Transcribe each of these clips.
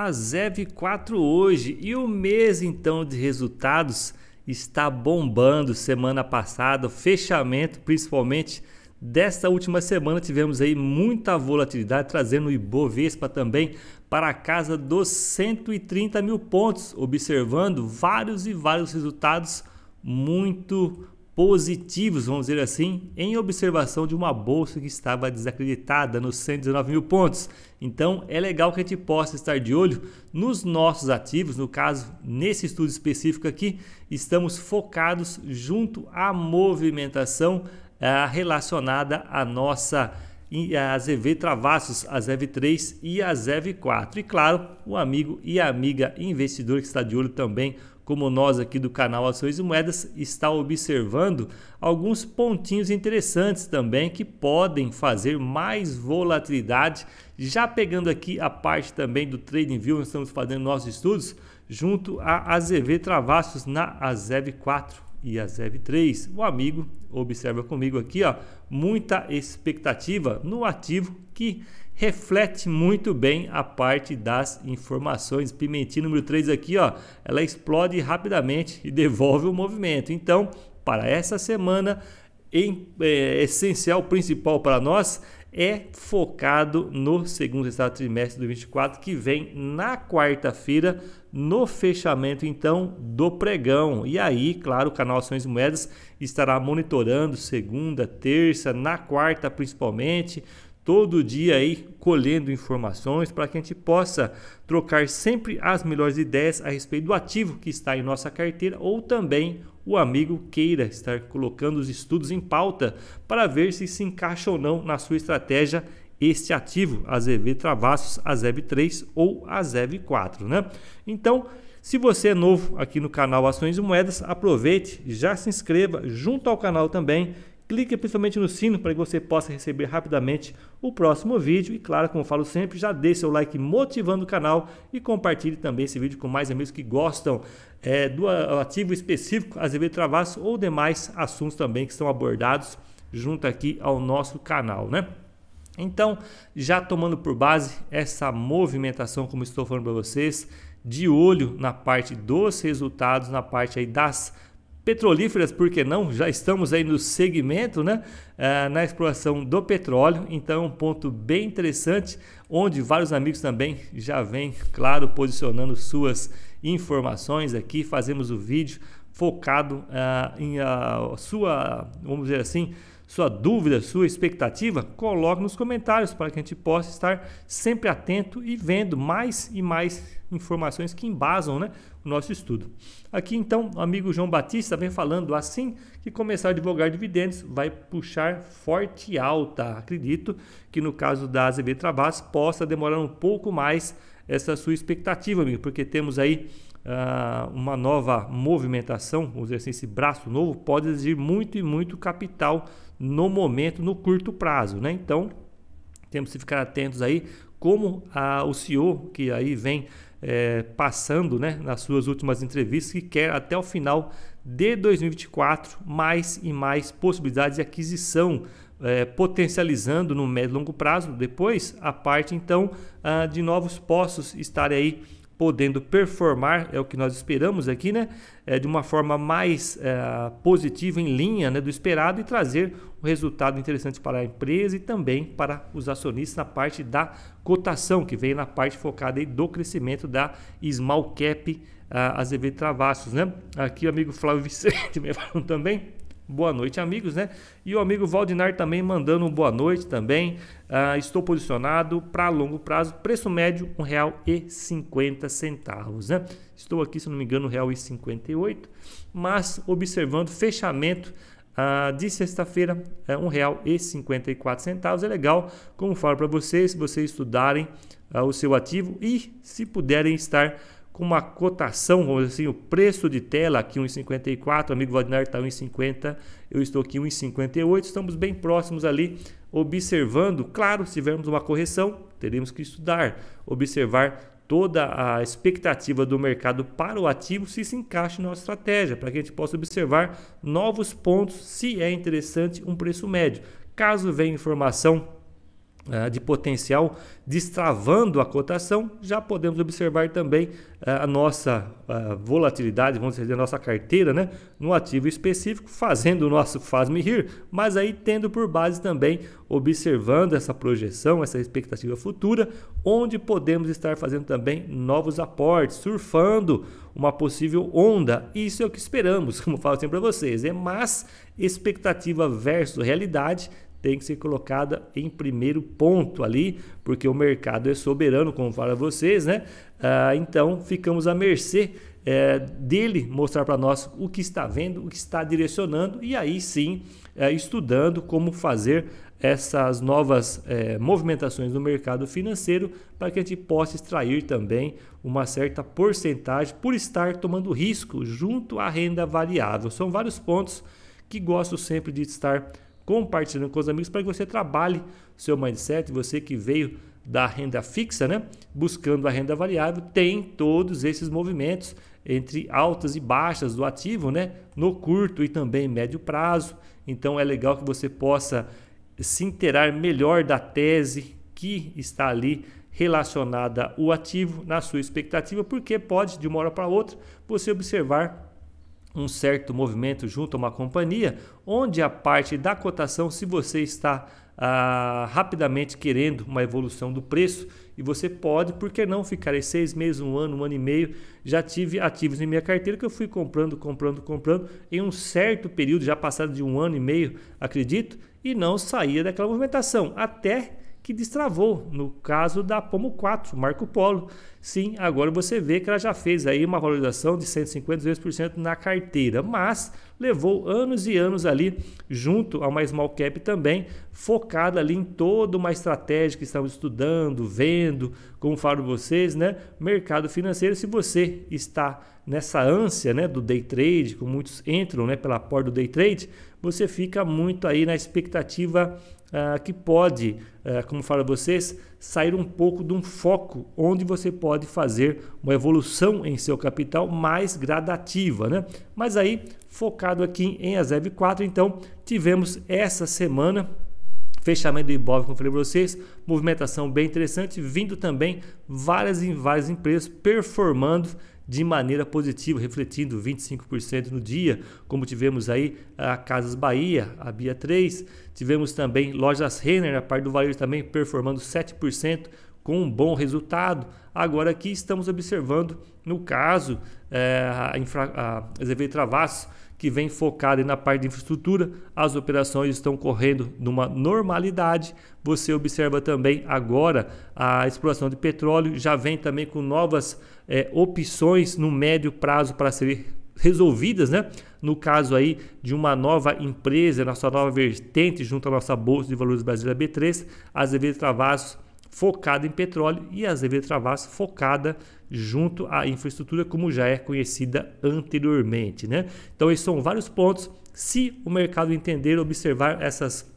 a ZEV4 hoje e o mês então de resultados está bombando. Semana passada, fechamento principalmente desta última semana tivemos aí muita volatilidade, trazendo o Ibovespa também para a casa dos 130 mil pontos, observando vários e vários resultados muito positivos, vamos dizer assim, em observação de uma bolsa que estava desacreditada nos 119 mil pontos. Então é legal que a gente possa estar de olho nos nossos ativos. No caso, nesse estudo específico aqui, estamos focados junto à movimentação ah, relacionada à nossa às EV Travassos, as EV3 e as EV4. E claro, o amigo e a amiga investidor que está de olho também como nós aqui do canal Ações e Moedas, está observando alguns pontinhos interessantes também que podem fazer mais volatilidade. Já pegando aqui a parte também do Trading View, nós estamos fazendo nossos estudos junto a AZV Travassos na AZEV 4 e a ZEV 3. O amigo observa comigo aqui, ó, muita expectativa no ativo que reflete muito bem a parte das informações. Pimentinha número 3 aqui, ó, ela explode rapidamente e devolve o movimento. Então, para essa semana, em, é, essencial, principal para nós é focado no segundo resultado trimestre do 24 que vem na quarta-feira no fechamento então do pregão. E aí, claro, o canal Ações e Moedas estará monitorando segunda, terça, na quarta principalmente, todo dia aí colhendo informações para que a gente possa trocar sempre as melhores ideias a respeito do ativo que está em nossa carteira ou também o amigo queira estar colocando os estudos em pauta para ver se se encaixa ou não na sua estratégia este ativo, a ZV Travassos, a 3 ou a 4 né? Então, se você é novo aqui no canal Ações e Moedas, aproveite, já se inscreva junto ao canal também Clique principalmente no sino para que você possa receber rapidamente o próximo vídeo. E claro, como eu falo sempre, já deixe seu like motivando o canal e compartilhe também esse vídeo com mais amigos que gostam é, do ativo específico Azevedo Travasso ou demais assuntos também que são abordados junto aqui ao nosso canal, né? Então, já tomando por base essa movimentação, como estou falando para vocês, de olho na parte dos resultados, na parte aí das petrolíferas, por que não? Já estamos aí no segmento, né? Ah, na exploração do petróleo, então é um ponto bem interessante, onde vários amigos também já vêm, claro, posicionando suas informações aqui. Fazemos o vídeo focado ah, em a ah, sua, vamos dizer assim, sua dúvida, sua expectativa, coloque nos comentários para que a gente possa estar sempre atento e vendo mais e mais informações que embasam né, o nosso estudo. Aqui então, o amigo João Batista vem falando assim que começar a divulgar dividendos vai puxar forte alta. Acredito que no caso da AZB Travas possa demorar um pouco mais essa sua expectativa, amigo, porque temos aí uh, uma nova movimentação, vamos dizer assim, esse braço novo pode exigir muito e muito capital no momento, no curto prazo, né? Então, temos que ficar atentos aí como a, ah, o CEO que aí vem é, passando né, nas suas últimas entrevistas que quer até o final de 2024 mais e mais possibilidades de aquisição, é, potencializando no médio e longo prazo, depois, a parte então ah, de novos postos estar aí podendo performar, é o que nós esperamos aqui, né? É, de uma forma mais é, positiva, em linha né, do esperado e trazer um resultado interessante para a empresa e também para os acionistas na parte da cotação, que vem na parte focada aí do crescimento da Small Cap uh, ah, Azevedo Travassos, né? Aqui o amigo Flávio Vicente me falou também. Boa noite, amigos, né? E o amigo Valdinar também mandando um boa noite também. Ah, estou posicionado para longo prazo, preço médio R$1,50, né? Estou aqui, se não me engano, R$1,58, mas observando fechamento ah, de sexta-feira, R$1,54. É, R$ É legal, como falo para vocês, se vocês estudarem ah, o seu ativo e se puderem estar com uma cotação, vamos dizer assim, o preço de tela aqui 1,54, amigo Vadinar está 1,50, eu estou aqui 1,58, estamos bem próximos ali, observando, claro, se tivermos uma correção, teremos que estudar, observar toda a expectativa do mercado para o ativo se se encaixa na nossa estratégia, para que a gente possa observar novos pontos, se é interessante um preço médio. Caso venha informação eh, de potencial destravando a cotação, já podemos observar também eh, a nossa eh, volatilidade, vamos dizer, a nossa carteira né, no ativo específico, fazendo o nosso faz-me rir, mas aí tendo por base também, observando essa projeção, essa expectativa futura, onde podemos estar fazendo também novos aportes, surfando uma possível onda. Isso é o que esperamos, como falo sempre para vocês, é mas expectativa versus realidade tem que ser colocada em primeiro ponto ali, porque o mercado é soberano, como fala vocês, né? Ah, então ficamos à mercê é, dele mostrar para nós o que está vendo, o que está direcionando e aí sim é, estudando como fazer essas novas é, movimentações no mercado financeiro para que a gente possa extrair também uma certa porcentagem por estar tomando risco junto à renda variável. São vários pontos que gosto sempre de estar compartilhando com os amigos para que você trabalhe seu mindset, você que veio da renda fixa, né? buscando a renda variável, tem todos esses movimentos entre altas e baixas do ativo, né? no curto e também médio prazo. Então é legal que você possa se interar melhor da tese que está ali relacionada o ativo na sua expectativa, porque pode de uma hora para outra você observar um certo movimento junto a uma companhia, onde a parte da cotação, se você está ah, rapidamente querendo uma evolução do preço, e você pode, por que não ficar aí seis meses, um ano, um ano e meio? Já tive ativos em minha carteira que eu fui comprando, comprando, comprando em um certo período, já passado de um ano e meio, acredito, e não saía daquela movimentação, até que destravou no caso da Pomo 4, Marco Polo. Sim, agora você vê que ela já fez aí uma valorização de 152% na carteira, mas levou anos e anos ali junto a uma small cap também, focada ali em toda uma estratégia que estamos estudando, vendo, como falo vocês, né? Mercado financeiro, se você está nessa ânsia, né, do day trade, como muitos entram, né, pela porta do day trade, você fica muito aí na expectativa ah, que pode, ah, como fala vocês, sair um pouco de um foco onde você pode fazer uma evolução em seu capital mais gradativa, né? Mas aí, focado aqui em Azev 4, então tivemos essa semana fechamento do Ibov, como eu falei para vocês, movimentação bem interessante, vindo também várias e várias empresas performando de maneira positiva, refletindo 25% no dia, como tivemos aí a Casas Bahia, a Bia 3, tivemos também lojas Renner, a parte do varejo também performando 7% com um bom resultado. Agora aqui estamos observando, no caso, é, a, infra, a Azevedo Travassos, que vem focada na parte de infraestrutura, as operações estão correndo numa normalidade. Você observa também agora a exploração de petróleo, já vem também com novas é, opções no médio prazo para serem resolvidas, né? No caso aí de uma nova empresa, nossa nova vertente junto à nossa Bolsa de Valores Brasileira B3, a Azevedo Travasso focada em petróleo e a Azevedo Travasso focada junto à infraestrutura como já é conhecida anteriormente, né? Então esses são vários pontos. Se o mercado entender, observar essas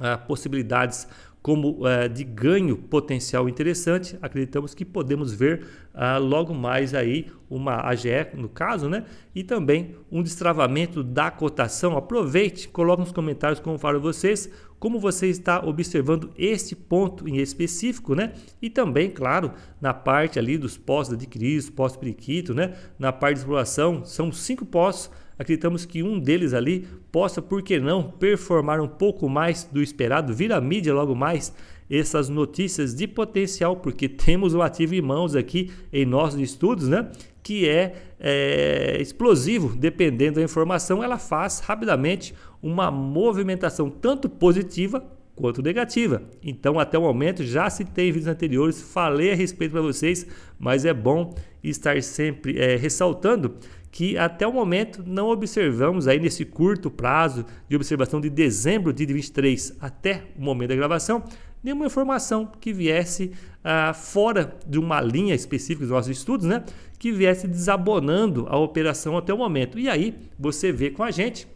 ah, possibilidades como eh, de ganho potencial interessante, acreditamos que podemos ver uh, logo mais aí uma AGE, no caso, né? E também um destravamento da cotação. Aproveite, coloque nos comentários como falo vocês, como você está observando este ponto em específico, né? E também, claro, na parte ali dos postos adquiridos, postos periquito, né? Na parte de exploração, são cinco pós acreditamos que um deles ali possa, por que não, performar um pouco mais do esperado, vir à mídia logo mais essas notícias de potencial, porque temos um ativo em mãos aqui em nossos estudos, né? Que é, é explosivo, dependendo da informação, ela faz rapidamente uma movimentação tanto positiva quanto negativa. Então, até o momento, já citei vídeos anteriores, falei a respeito para vocês, mas é bom estar sempre é, ressaltando que até o momento não observamos aí nesse curto prazo de observação de dezembro de 23 até o momento da gravação, nenhuma informação que viesse ah, fora de uma linha específica dos nossos estudos, né? Que viesse desabonando a operação até o momento. E aí você vê com a gente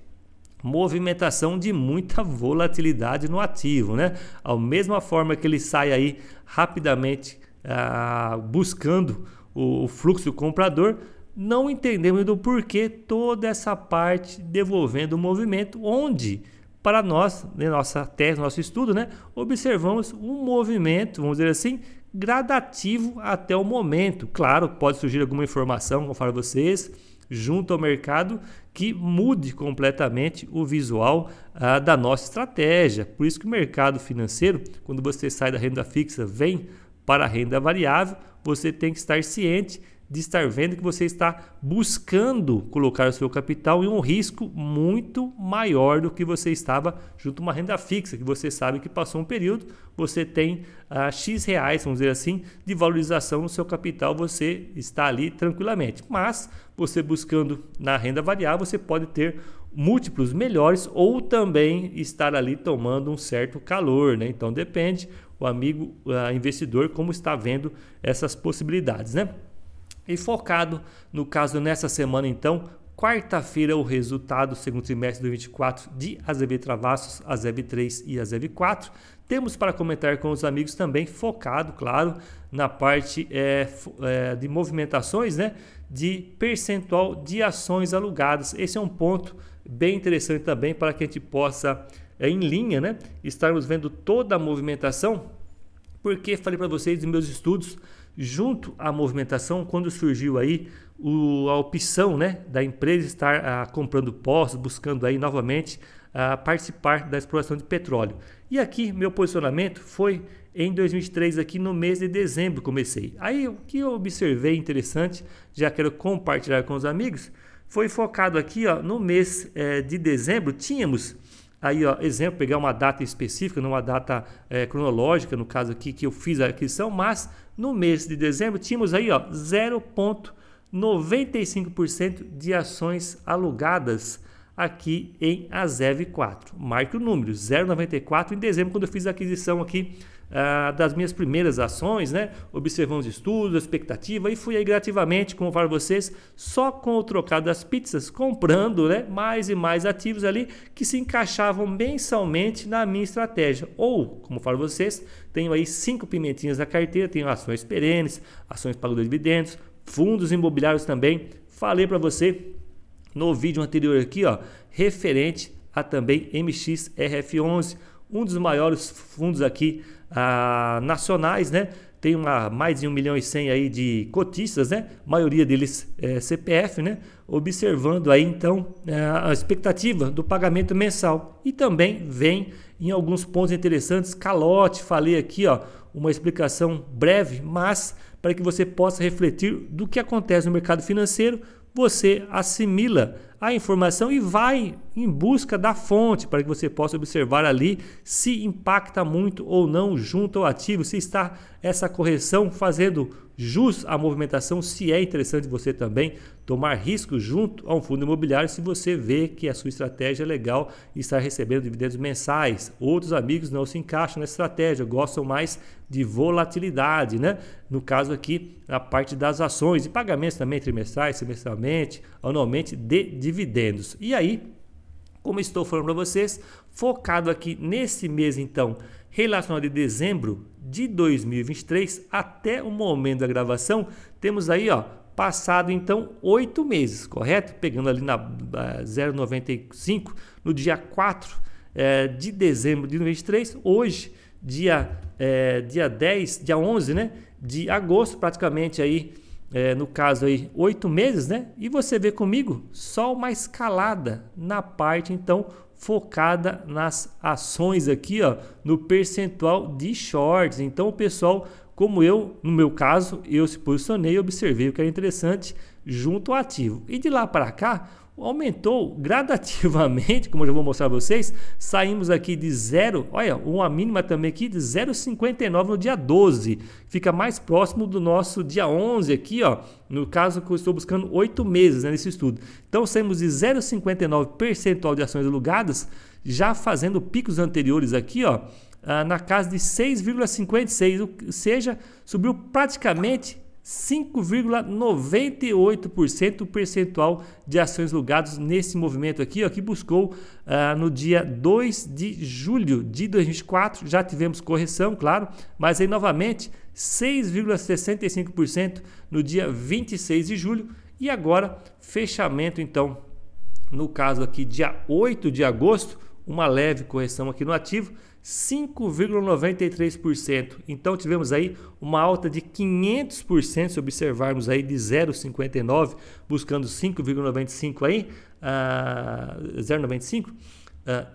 movimentação de muita volatilidade no ativo, né? A mesma forma que ele sai aí rapidamente ah, buscando o, o fluxo comprador, não entendemos do porquê toda essa parte devolvendo o movimento, onde para nós, na né, nossa tese, nosso estudo, né, observamos um movimento, vamos dizer assim, gradativo até o momento. Claro, pode surgir alguma informação, conforme vocês, junto ao mercado, que mude completamente o visual ah, da nossa estratégia. Por isso que o mercado financeiro, quando você sai da renda fixa, vem para a renda variável, você tem que estar ciente de estar vendo que você está buscando colocar o seu capital em um risco muito maior do que você estava junto a uma renda fixa, que você sabe que passou um período, você tem ah, X reais, vamos dizer assim, de valorização no seu capital, você está ali tranquilamente. Mas você buscando na renda variável, você pode ter múltiplos melhores ou também estar ali tomando um certo calor, né? Então depende o amigo o ah, investidor como está vendo essas possibilidades, né? E focado no caso nessa semana, então, quarta-feira, é o resultado segundo trimestre do 24 de AZB Travassos, AZB 3 e AZB 4. Temos para comentar com os amigos também, focado, claro, na parte é, é, de movimentações, né? De percentual de ações alugadas. Esse é um ponto bem interessante também para que a gente possa, é, em linha, né? Estarmos vendo toda a movimentação, porque falei para vocês dos meus estudos junto à movimentação, quando surgiu aí o, a opção né, da empresa estar a, ah, comprando postos, buscando aí novamente a, ah, participar da exploração de petróleo. E aqui meu posicionamento foi em 2003, aqui no mês de dezembro comecei. Aí o que eu observei interessante, já quero compartilhar com os amigos, foi focado aqui ó, no mês é, de dezembro, tínhamos Aí, ó, exemplo, pegar uma data específica, não uma data é, cronológica, no caso aqui que eu fiz a aquisição, mas no mês de dezembro, tínhamos aí 0,95% de ações alugadas aqui em Azev 4. Marque o número 0,94 em dezembro, quando eu fiz a aquisição aqui ah, das minhas primeiras ações, né? Observamos estudos, expectativa e fui aí gradativamente, como eu falo vocês, só com o trocado das pizzas, comprando né, mais e mais ativos ali que se encaixavam mensalmente na minha estratégia. Ou, como eu falo vocês, tenho aí cinco pimentinhas na carteira, tenho ações perenes, ações pagadoras de dividendos, fundos imobiliários também. Falei para você no vídeo anterior aqui, ó, referente a também MXRF11, um dos maiores fundos aqui ah, nacionais, né? Tem uma, mais de 1 milhão e 100 aí de cotistas, né? maioria deles é CPF, né? Observando aí então é, a expectativa do pagamento mensal. E também vem em alguns pontos interessantes, calote, falei aqui, ó, uma explicação breve, mas para que você possa refletir do que acontece no mercado financeiro, você assimila a informação e vai em busca da fonte para que você possa observar ali se impacta muito ou não junto ao ativo, se está essa correção fazendo jus à movimentação, se é interessante você também tomar risco junto a um fundo imobiliário se você vê que a sua estratégia é legal e está recebendo dividendos mensais. Outros amigos não se encaixam nessa estratégia, gostam mais de volatilidade, né? No caso aqui, a parte das ações e pagamentos também trimestrais, semestralmente, anualmente de dividendos dividendos. E aí, como estou falando para vocês, focado aqui nesse mês então, relacionado de dezembro de 2023 até o momento da gravação, temos aí, ó, passado então oito meses, correto? Pegando ali na 0,95 no dia 4 eh, de dezembro de 2023, hoje, dia, eh, dia 10, dia 11, né? De agosto, praticamente aí é, no caso aí, oito meses, né? E você vê comigo só uma escalada na parte então focada nas ações aqui, ó, no percentual de shorts. Então o pessoal, como eu, no meu caso, eu se posicionei, observei o que era interessante junto ao ativo. E de lá para cá, aumentou gradativamente, como eu já vou mostrar a vocês, saímos aqui de zero, olha, uma mínima também aqui de 0,59 no dia 12, fica mais próximo do nosso dia 11 aqui, ó, no caso que eu estou buscando oito meses né, nesse estudo. Então saímos de 0,59 percentual de ações alugadas, já fazendo picos anteriores aqui, ó, ah, na casa de 6,56, ou seja, subiu praticamente 5,98% percentual de ações logadas nesse movimento aqui, ó, que buscou uh, no dia 2 de julho de 2024. Já tivemos correção, claro, mas aí novamente 6,65% no dia 26 de julho e agora fechamento então no caso aqui dia 8 de agosto, uma leve correção aqui no ativo 5,93%. Então tivemos aí uma alta de 500% se observarmos aí de 0,59 buscando 5,95 aí, uh, 0,95, uh,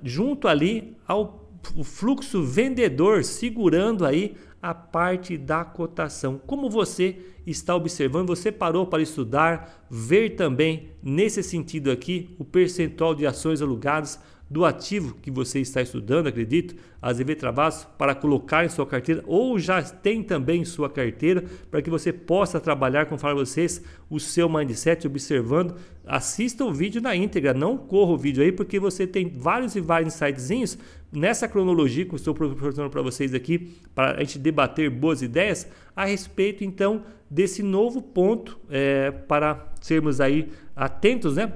junto ali ao fluxo vendedor segurando aí a parte da cotação. Como você está observando, você parou para estudar, ver também nesse sentido aqui o percentual de ações alugadas do ativo que você está estudando, acredito, as EV Travas, para colocar em sua carteira ou já tem também em sua carteira, para que você possa trabalhar, conforme vocês, o seu mindset, observando. Assista o vídeo na íntegra, não corra o vídeo aí, porque você tem vários e vários insights nessa cronologia que eu estou proporcionando para vocês aqui, para a gente debater boas ideias a respeito, então, desse novo ponto é, para sermos aí atentos, né?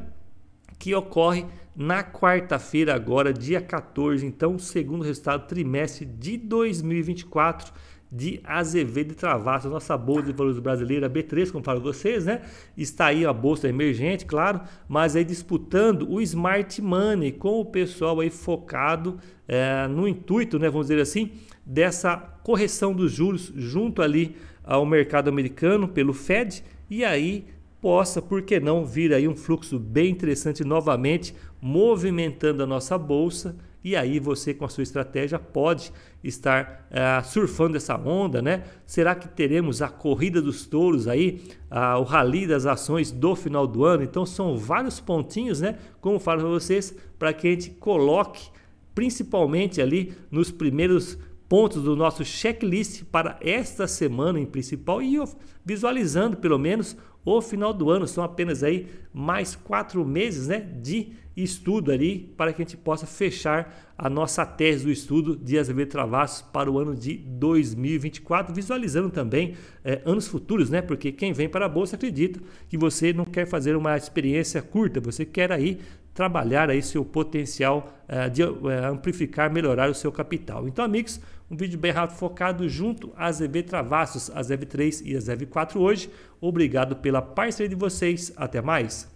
Que ocorre na quarta-feira, agora, dia 14, então, segundo resultado trimestre de 2024 de Azevedo e Travassos, nossa bolsa de valores brasileira B3, como falo vocês, né? Está aí a bolsa emergente, claro, mas aí disputando o Smart Money com o pessoal aí focado é, no intuito, né, vamos dizer assim, dessa correção dos juros junto ali ao mercado americano pelo Fed e aí possa, por que não, vir aí um fluxo bem interessante novamente, movimentando a nossa bolsa. E aí você, com a sua estratégia, pode estar uh, surfando essa onda, né? Será que teremos a corrida dos touros aí, uh, o rally das ações do final do ano? Então são vários pontinhos, né? Como falo para vocês, para que a gente coloque, principalmente ali nos primeiros pontos do nosso checklist para esta semana em principal e visualizando pelo menos o final do ano. São apenas aí mais quatro meses né, de estudo ali para que a gente possa fechar a nossa tese do estudo de Azevedo Travassos para o ano de 2024, visualizando também é, anos futuros, né? Porque quem vem para a Bolsa acredita que você não quer fazer uma experiência curta, você quer aí trabalhar aí seu potencial eh, de eh, amplificar, melhorar o seu capital. Então, amigos, um vídeo bem rápido focado junto às EV Travassos, às EV3 e às EV4 hoje. Obrigado pela parceria de vocês. Até mais!